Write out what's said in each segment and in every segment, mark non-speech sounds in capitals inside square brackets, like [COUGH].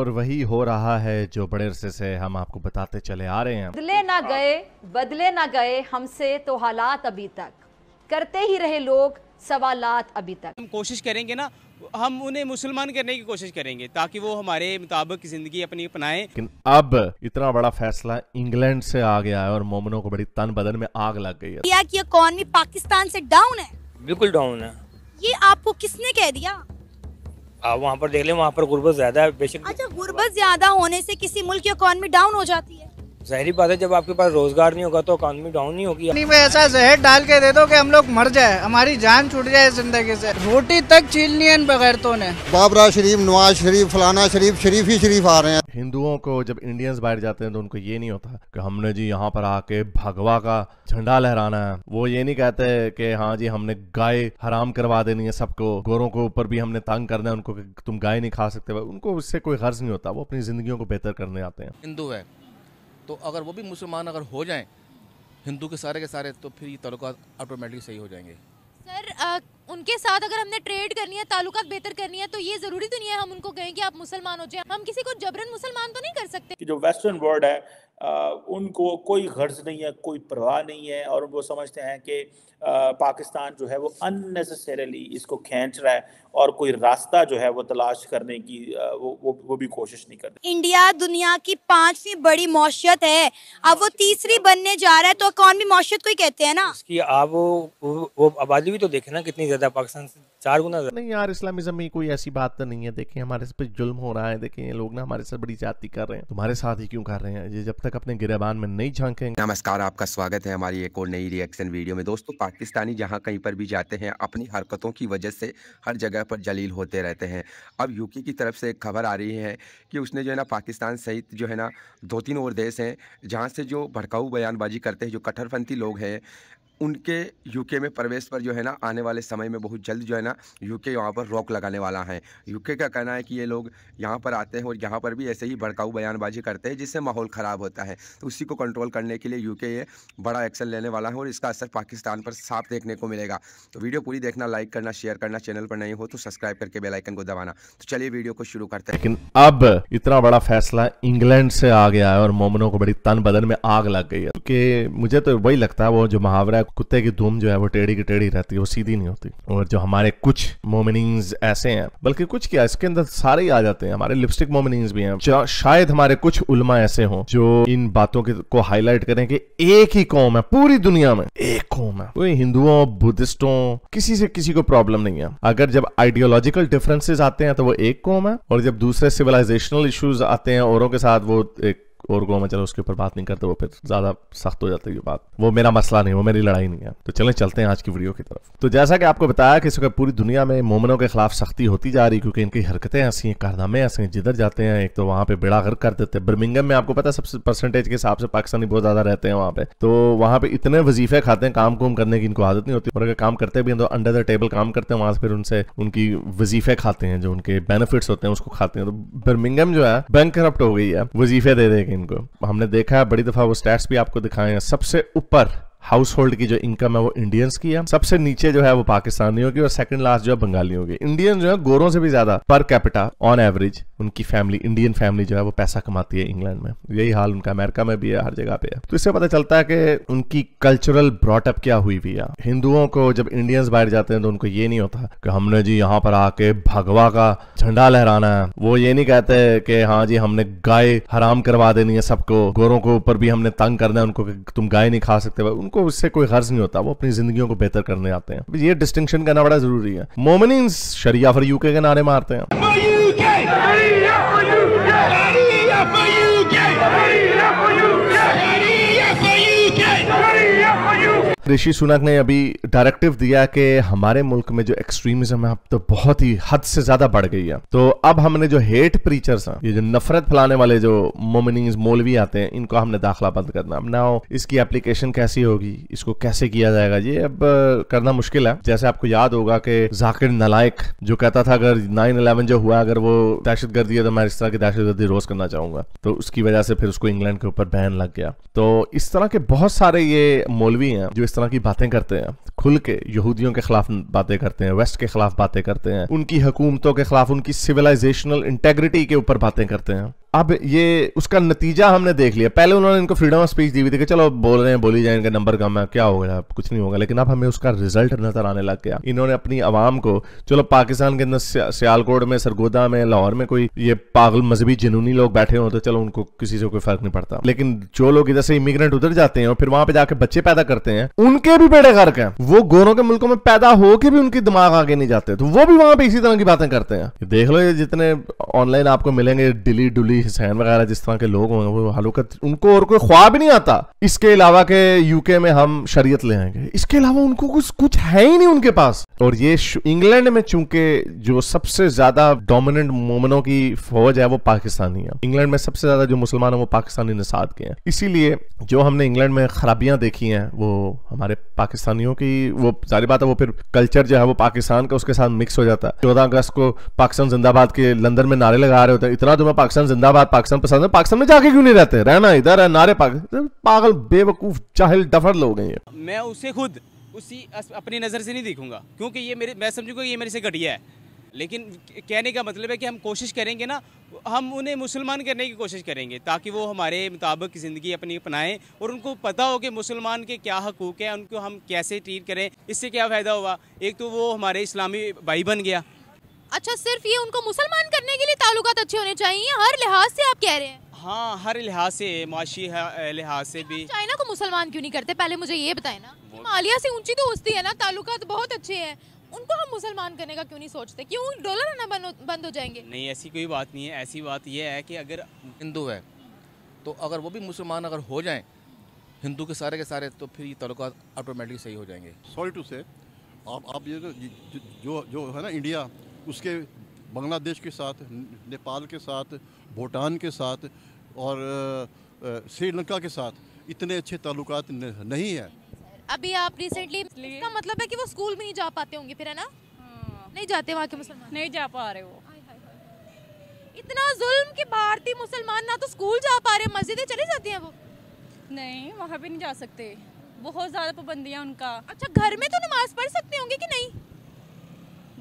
और वही हो रहा है जो बड़े अरसे से हम आपको बताते चले आ रहे हैं बदले ना गए बदले ना गए हमसे तो हालात अभी तक करते ही रहे लोग सवालात अभी तक हम कोशिश करेंगे ना हम उन्हें मुसलमान करने की कोशिश करेंगे ताकि वो हमारे मुताबिक जिंदगी अपनी अपनाए लेकिन अब इतना बड़ा फैसला इंग्लैंड से आ गया है और मोमनों को बड़ी तन बदन में आग लग गई है किया कि पाकिस्तान से डाउन है बिल्कुल डाउन है ये आपको किसने कह दिया आप वहाँ पर देख ले वहाँ पर गुर्बत ज्यादा है बेशक अच्छा गुर्बत ज्यादा होने से किसी मुल्क की इकोनॉमी डाउन हो जाती है जहरी बात है जब आपके पास रोजगार नहीं होगा तो इकॉनमी डाउन नहीं होगी मैं ऐसा जहर डाल के दे दो कि हम लोग मर जाए हमारी जान छूट जाए जिंदगी से रोटी तक छीलनी है बगैर तो ने बाबरा शरीफ नवाज शरीफ फलाना शरीफ शरीफ ही शरीफ आ रहे हैं हिंदुओं को जब इंडियंस बाहर जाते हैं तो उनको ये नहीं होता कि हमने जी यहाँ पर आके भगवा का झंडा लहराना है वो ये नहीं कहते कि हाँ जी हमने गाय हराम करवा देनी है सबको गोरों को ऊपर भी हमने तंग करना है उनको तुम गाय नहीं खा सकते उनको उससे कोई गर्ज नहीं होता वो अपनी जिंदगी को बेहतर करने आते हैं हिंदू है तो अगर वो भी मुसलमान अगर हो जाएं हिंदू के सारे के सारे तो फिर ये ताल्लुक ऑटोमेटिकली सही हो जाएंगे सर आ, उनके साथ अगर हमने ट्रेड करनी है तालुकात बेहतर करनी है तो ये ज़रूरी तो नहीं है हम उनको कहें कि आप मुसलमान हो जाए हम किसी को जबरन मुसलमान तो नहीं कर सकते जो वेस्टर्न वर्ल्ड है उनको कोई गर्ज नहीं है कोई परवाह नहीं है और वो समझते हैं कि पाकिस्तान जो है वो अननेसेसरली इसको खींच रहा है और कोई रास्ता जो है वो तलाश करने की वो वो, वो भी कोशिश नहीं कर इंडिया दुनिया की पांचवी बड़ी मौसत है अब वो तीसरी बनने जा रहा है तो भी मौसत को ही कहते हैं ना इसकी आप वो, वो आबादी भी तो देखे ना कितनी ज़्यादा पाकिस्तान से चार गुना नहीं यार इस्लामिज्म में कोई ऐसी बात तो नहीं है देखिए हमारे पे जुल्म हो रहा है देखिए ये लोग ना हमारे साथ बड़ी जाति कर रहे हैं तुम्हारे साथ ही क्यों कर रहे हैं ये जब तक अपने गिरबान में नहीं झांकेंगे नमस्कार आपका स्वागत है हमारी एक और नई रिएक्शन वीडियो में दोस्तों पाकिस्तानी जहाँ कहीं पर भी जाते हैं अपनी हरकतों की वजह से हर जगह पर जलील होते रहते हैं अब यूके की तरफ से एक खबर आ रही है कि उसने जो है ना पाकिस्तान सहित जो है ना दो तीन और देश हैं जहाँ से जो भड़काऊ बयानबाजी करते हैं जो कट्टरपंथी लोग हैं उनके यूके में प्रवेश पर जो है ना आने वाले समय में बहुत जल्द जो है ना यूके यहाँ पर रोक लगाने वाला है यूके का कहना है कि ये लोग यहाँ पर आते हैं और यहाँ पर भी ऐसे ही भड़काऊ बयानबाजी करते हैं जिससे माहौल ख़राब होता है तो उसी को कंट्रोल करने के लिए यूके ये बड़ा एक्शन लेने वाला है और इसका असर पाकिस्तान पर साफ देखने को मिलेगा तो वीडियो पूरी देखना लाइक करना शेयर करना चैनल पर नहीं हो तो सब्सक्राइब करके बेलाइकन को दबाना तो चलिए वीडियो को शुरू करते हैं लेकिन अब इतना बड़ा फैसला इंग्लैंड से आ गया है और मोमनों को बड़ी तन बदन में आग लग गई है क्योंकि मुझे तो वही लगता है वो जो मुहावरा कुत्ते की धूम जो है वो टेढ़ी की टेढ़ी रहती है वो सीधी नहीं होती और जो हमारे कुछ मोमिनिंग्स ऐसे हैं बल्कि कुछ क्या इसके अंदर सारे ही आ जाते हैं हमारे लिपस्टिक मोमिनिंग्स भी हैं शायद हमारे कुछ उलमा ऐसे हों जो इन बातों के को हाईलाइट करें कि एक ही कौम है पूरी दुनिया में एक कौम है कोई हिंदुओं बुद्धिस्टों किसी से किसी को प्रॉब्लम नहीं है अगर जब आइडियोलॉजिकल डिफरेंसेस आते हैं तो वो एक कौम है और जब दूसरे सिविलाइजेशनल इश्यूज आते हैं औरों के साथ वो एक और गो चलो उसके ऊपर बात नहीं करते वो फिर ज़्यादा सख्त हो जाती है बात वो मेरा मसला नहीं वो मेरी लड़ाई नहीं है तो चलें चलते हैं आज की वीडियो की तरफ तो जैसा कि आपको बताया कि इस वक्त पूरी दुनिया में मोमनों के खिलाफ सख्ती होती जा रही क्योंकि इनकी हरकतें ऐसी हैं कारनामे ऐसे हैं जिधर जाते हैं एक तो वहाँ पे बेड़ा घर कर देते हैं बर्मिंगम में आपको पता है सबसे परसेंटेज के हिसाब से पाकिस्तानी बहुत ज़्यादा रहते हैं वहाँ पे तो वहाँ पे इतने वजीफे खाते हैं काम कुम करने की इनको आदत नहीं होती और अगर काम करते भी हैं तो अंडर द टेबल काम करते हैं वहाँ से फिर उनसे उनकी वजीफे खाते हैं जो उनके बेनिफिट्स होते हैं उसको खाते हैं तो बर्मिंगम जो है बैंक करप्ट हो गई है वजीफे दे दे इनको हमने देखा है बड़ी दफ़ा वो स्टैट्स भी आपको दिखाए हैं सबसे ऊपर हाउस होल्ड की जो इनकम है वो इंडियंस की है सबसे नीचे जो है वो पाकिस्तानियों की और सेकंड लास्ट जो है बंगालियों की इंडियन जो है गोरों से भी ज्यादा पर कैपिटा ऑन एवरेज उनकी फैमिली इंडियन फैमिली जो है वो पैसा कमाती है इंग्लैंड में यही हाल उनका अमेरिका में भी है हर जगह पे है तो इससे पता चलता है कि उनकी कल्चरल ब्रॉटअप क्या हुई भी है हिंदुओं को जब इंडियंस बाहर जाते हैं तो उनको ये नहीं होता कि हमने जी यहाँ पर आके भगवा का झंडा लहराना है वो ये नहीं कहते कि हाँ जी हमने गाय हराम करवा देनी है सबको गोरों को ऊपर भी हमने तंग करना है उनको तुम गाय नहीं खा सकते उनको उससे कोई गर्ज नहीं होता वो अपनी जिंदगियों को बेहतर करने आते हैं ये डिस्टिंक्शन करना बड़ा जरूरी है मोमिन शरिया फर यूके के नारे मारते हैं ऋषि सुनक ने अभी डायरेक्टिव दिया कि हमारे मुल्क में जो एक्सट्रीमिज्म है अब तो बहुत ही हद से ज्यादा बढ़ गई है तो अब हमने जो हेट प्रीचर्स हैं ये जो नफरत फैलाने वाले जो मोमिनिंग मौलवी आते हैं इनको हमने दाखला बंद करना अब ना इसकी एप्लीकेशन कैसी होगी इसको कैसे किया जाएगा ये अब करना मुश्किल है जैसे आपको याद होगा कि जाकिर नलायक जो कहता था अगर नाइन इलेवन जो हुआ अगर वो दहशत गर्दी है तो मैं इस तरह की दहशत गर्दी रोज करना चाहूंगा तो उसकी वजह से फिर उसको इंग्लैंड के ऊपर बैन लग गया तो इस तरह के बहुत सारे ये मौलवी हैं जो इस तरह की बातें करते हैं खुल के यहूदियों के खिलाफ बातें करते हैं वेस्ट के खिलाफ बातें करते हैं उनकी हुकूमतों के खिलाफ उनकी सिविलाइजेशनल इंटेग्रिटी के ऊपर बातें करते हैं अब ये उसका नतीजा हमने देख लिया पहले उन्होंने इनको फ्रीडम ऑफ स्पीच दी हुई थी कि चलो बोल रहे हैं बोली जाए इनका नंबर कम है क्या होगा कुछ नहीं होगा लेकिन अब हमें उसका रिजल्ट नजर आने लग गया इन्होंने अपनी आवाम को चलो पाकिस्तान के अंदर सियालकोट में सरगोदा में लाहौर में कोई ये पागल मजहबी जुनूनी लोग बैठे हों तो चलो उनको किसी से कोई फर्क नहीं पड़ता लेकिन जो लोग इधर से इमिग्रेंट उधर जाते हैं और फिर वहां पे जाकर बच्चे पैदा करते हैं उनके भी बेड़े गर्क हैं वो गोरों के मुल्कों में पैदा होकर भी उनके दिमाग आगे नहीं जाते तो वो भी वहां पर इसी तरह की बातें करते हैं देख लो ये जितने ऑनलाइन आपको मिलेंगे डिली डुली कोई हुसैन वगैरह जिस तरह के लोग होंगे वो हलकत उनको और कोई ख्वाब नहीं आता इसके अलावा के यूके में हम शरीयत ले आएंगे इसके अलावा उनको कुछ कुछ है ही नहीं उनके पास और ये इंग्लैंड में चूंकि जो सबसे ज्यादा डोमिनेंट मोमनों की फौज है वो पाकिस्तानी है इंग्लैंड में सबसे ज्यादा जो मुसलमान है वो पाकिस्तानी निषाद के हैं इसीलिए जो हमने इंग्लैंड में खराबियां देखी हैं वो हमारे पाकिस्तानियों की वो सारी बात है वो फिर कल्चर जो है वो पाकिस्तान का उसके साथ मिक्स हो जाता है चौदह अगस्त को पाकिस्तान जिंदाबाद के लंदन में नारे लगा रहे होते हैं इतना तो मैं पाकिस्तान जिंदा इस्लामाबाद पाकिस्तान पसंद है पाकिस्तान में जाके क्यों नहीं रहते रहना इधर है नारे पाकिस्तान पागल बेवकूफ चाहल डफर लोग हैं ये मैं उसे खुद उसी अपनी नज़र से नहीं देखूंगा क्योंकि ये मेरे मैं समझूंगा ये मेरे से घटिया है लेकिन कहने का मतलब है कि हम कोशिश करेंगे ना हम उन्हें मुसलमान करने की कोशिश करेंगे ताकि वो हमारे मुताबिक ज़िंदगी अपनी अपनाएं और उनको पता हो कि मुसलमान के क्या हकूक़ हैं उनको हम कैसे ट्रीट करें इससे क्या फ़ायदा होगा एक तो वो हमारे इस्लामी भाई बन गया अच्छा सिर्फ ये उनको मुसलमान करने के लिए ताल्लुक अच्छे होने चाहिए हर लिहाज से आप कह रहे हैं हाँ हर लिहाज से माशी लिहाज से भी अच्छा, चाइना को मुसलमान क्यों नहीं करते पहले मुझे ये बताए ना मालिया से ऊंची तो हस्ती है ना ताल्लुक बहुत अच्छे है उनको हम मुसलमान करने का क्यों नहीं सोचते क्यों डॉलर ना बंद हो जाएंगे नहीं ऐसी कोई बात नहीं है ऐसी बात यह है कि अगर हिंदू है तो अगर वो भी मुसलमान अगर हो जाएं हिंदू के सारे के सारे तो फिर ये ताल्लुक ऑटोमेटिकली सही हो जाएंगे सॉरी टू से आप आप ये जो जो है ना इंडिया उसके बांग्लादेश के साथ नेपाल के साथ भूटान के साथ और श्रीलंका के साथ इतने अच्छे ताल्लुक नहीं है अभी आप रिसेंटली इसका मतलब है कि वो स्कूल में नहीं जा पाते होंगे फिर है ना हाँ। नहीं जाते वहाँ के मुसलमान नहीं जा पा रहे वो इतना जुल्म कि भारतीय मुसलमान ना तो स्कूल जा पा रहे मस्जिदें चले जाती हैं वो नहीं वहाँ भी नहीं जा सकते बहुत ज़्यादा पाबंदियाँ उनका अच्छा घर में तो नमाज पढ़ सकते होंगे कि नहीं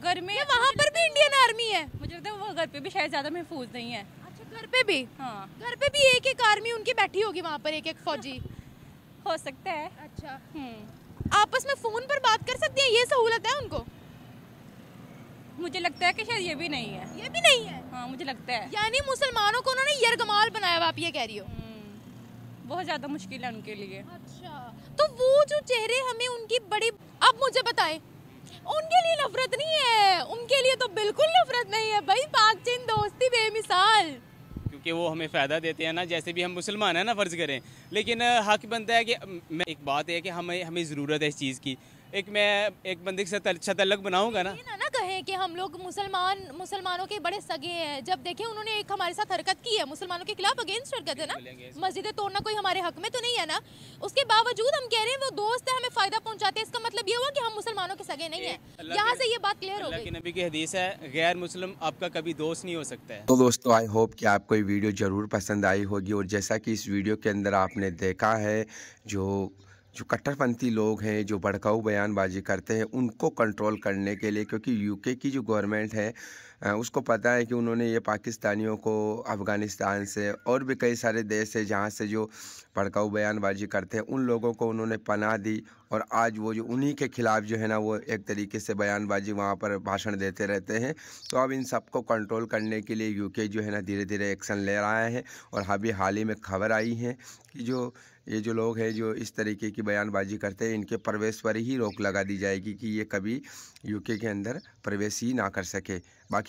घर में वहाँ पर भी इंडियन आर्मी है मुझे लगता है वो घर पे भी शायद ज्यादा महफूज नहीं है अच्छा घर पे भी हाँ घर पे भी एक एक आर्मी उनकी बैठी होगी वहाँ पर एक एक फौजी [LAUGHS] हो सकता है अच्छा हम्म। आपस में फोन पर बात कर सकती है ये सहूलत है उनको मुझे लगता है कि शायद ये भी नहीं है ये भी नहीं है हाँ मुझे लगता है यानी मुसलमानों को उन्होंने यरगमाल बनाया आप ये कह रही हो हम्म। बहुत ज़्यादा मुश्किल है उनके लिए अच्छा तो वो जो चेहरे हमें उनकी बड़ी अब मुझे बताएं उनके लिए नफरत नहीं है उनके लिए तो बिल्कुल नफरत नहीं है भाई पाक चीन दोस्ती बेमिसाल क्योंकि वो हमें फ़ायदा देते हैं ना जैसे भी हम मुसलमान हैं ना फ़र्ज़ करें लेकिन हक बनता है कि मैं एक बात है कि हमें हमें ज़रूरत है इस चीज़ की एक मैं एक बंदे के साथ अच्छा तलक बनाऊँगा ना कि हम लोग मुसलमान मुसलमानों के बड़े सगे हैं जब देखें उन्होंने एक हमारे साथ हरकत की है मुसलमानों के खिलाफ अगेंस्ट हरकत है ना मस्जिदें तोड़ना कोई हमारे हक में तो नहीं है ना उसके बावजूद हम कह रहे हैं वो दोस्त है हमें फ़ायदा पहुंचाते हैं इसका मतलब ये हुआ कि हम मुसलमानों के सगे नहीं है यहाँ से ये बात क्लियर हो गई नबी की हदीस है गैर मुस्लिम आपका कभी दोस्त नहीं हो सकता है तो दोस्तों आई होप की आपको ये वीडियो ज़रूर पसंद आई होगी और जैसा की इस वीडियो के अंदर आपने देखा है जो जो कट्टरपंथी लोग हैं जो भड़काऊ बयानबाजी करते हैं उनको कंट्रोल करने के लिए क्योंकि यूके की जो गवर्नमेंट है उसको पता है कि उन्होंने ये पाकिस्तानियों को अफ़गानिस्तान से और भी कई सारे देश है जहाँ से जो भड़काऊ बयानबाजी करते हैं उन लोगों को उन्होंने पनाह दी और आज वो जो उन्हीं के ख़िलाफ़ जो है ना वो एक तरीके से बयानबाजी वहाँ पर भाषण देते रहते हैं तो अब इन सबको कंट्रोल करने के लिए यूके जो है ना धीरे धीरे एक्शन ले रहा है और हाँ, अभी हाल ही में खबर आई है कि जो ये जो लोग हैं जो इस तरीके की बयानबाजी करते हैं इनके प्रवेश पर ही रोक लगा दी जाएगी कि ये कभी यूके के अंदर प्रवेश ही ना कर सके बाकी